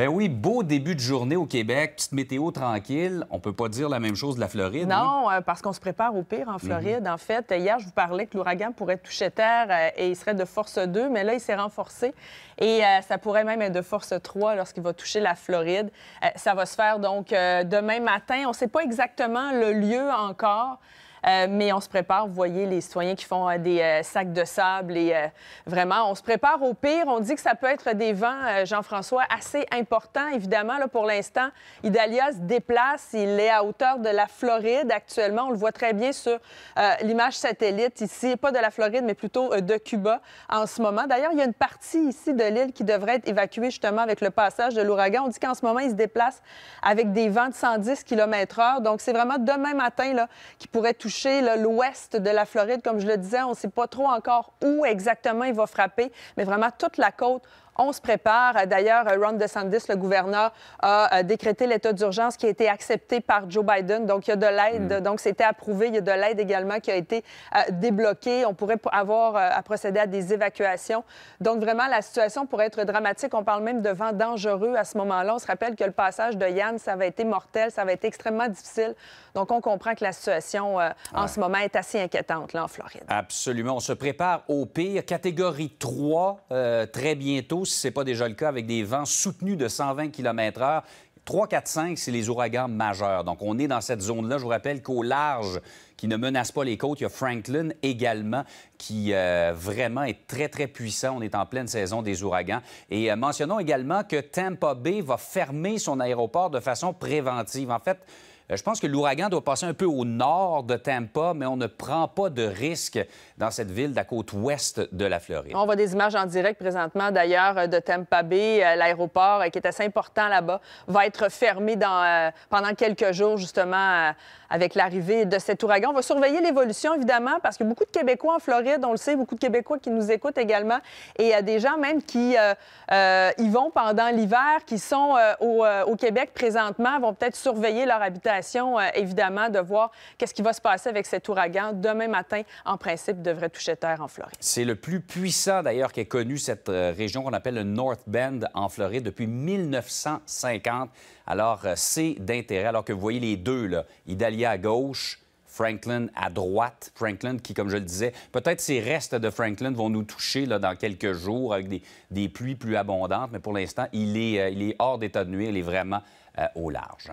Ben oui, beau début de journée au Québec, petite météo tranquille. On peut pas dire la même chose de la Floride. Hein? Non, euh, parce qu'on se prépare au pire en mhm. Floride. En fait, hier, je vous parlais que l'ouragan pourrait toucher terre euh, et il serait de force 2, mais là, il s'est renforcé et euh, ça pourrait même être de force 3 lorsqu'il va toucher la Floride. ça va se faire donc demain matin. On ne sait pas exactement le lieu encore. Euh, mais on se prépare. Vous voyez les citoyens qui font euh, des euh, sacs de sable et vraiment, on se prépare au pire. On dit que ça peut être des vents, Jean-François, assez importants. Évidemment, là, pour l'instant, Idalia se déplace. Il est à hauteur de la Floride actuellement. On le voit très bien sur l'image satellite ici, pas de la Floride, mais plutôt de Cuba en ce moment. D'ailleurs, il y a une partie ici de l'île qui devrait être évacuée justement avec le passage de l'ouragan. On dit qu'en ce moment, il se déplace avec des vents de 110 km/h. Donc, c'est vraiment demain matin là, qui pourrait toucher l'ouest de la Floride. Comme je le disais, on ne sait pas trop encore où exactement il va frapper, mais vraiment toute la côte on se prépare. D'ailleurs, Ron DeSantis, le gouverneur, a euh, décrété l'état d'urgence qui a été accepté par Joe Biden. Donc, il y a de l'aide. Hmm. Donc, c'était approuvé. Il y a de l'aide également qui a été euh, débloquée. On pourrait avoir euh, à procéder à des évacuations. Donc, vraiment, la situation pourrait être dramatique. On parle même de vent dangereux à ce moment-là. On se rappelle que le passage de Yann, ça va être mortel, ça va être extrêmement difficile. Donc, on comprend que la situation en ce moment est assez inquiétante là, en Floride. Absolument. On se prépare au pire. Catégorie 3, très bientôt c'est pas déjà le cas, avec des vents soutenus de 120 km/h. 3, 4, 5, c'est les ouragans majeurs. Donc, on est dans cette zone-là. Je vous rappelle qu'au large, qui ne menace pas les côtes, il y a Franklin également, qui euh, vraiment est très, très puissant. On est en pleine saison des ouragans. Et euh, mentionnons également que Tampa Bay va fermer son aéroport de façon préventive. En fait, euh, je pense que l'ouragan doit passer un peu au nord de Tampa, mais on ne prend pas de risque dans cette ville de la côte ouest de la Floride. On voit des images en direct présentement, d'ailleurs, de Tampa Bay. Euh, l'aéroport, euh, qui est assez important là-bas, va être fermé pendant quelques jours, justement, avec l'arrivée de cet ouragan. On va surveiller l'évolution, évidemment, parce que beaucoup de Québécois en Floride, on le sait, beaucoup de Québécois qui nous écoutent également, et il y a des gens même qui y vont pendant l'hiver, qui sont au, Québec présentement, vont peut-être surveiller leur habitat. Euh, évidemment, de voir qu'est-ce qui va se passer avec cet ouragan. Demain matin, en principe, devrait toucher terre en Floride. C'est le plus puissant, d'ailleurs, qui est connu cette euh, région qu'on appelle le North Bend en Floride depuis 1950. Alors, euh, c'est d'intérêt. Alors que vous voyez les deux, là, Idalia à gauche, Franklin à droite. Franklin qui, comme je le disais, peut-être ces restes de Franklin vont nous toucher là, dans quelques jours avec des, pluies plus abondantes, mais pour l'instant, il est, hors d'état de nuire, il est vraiment au large.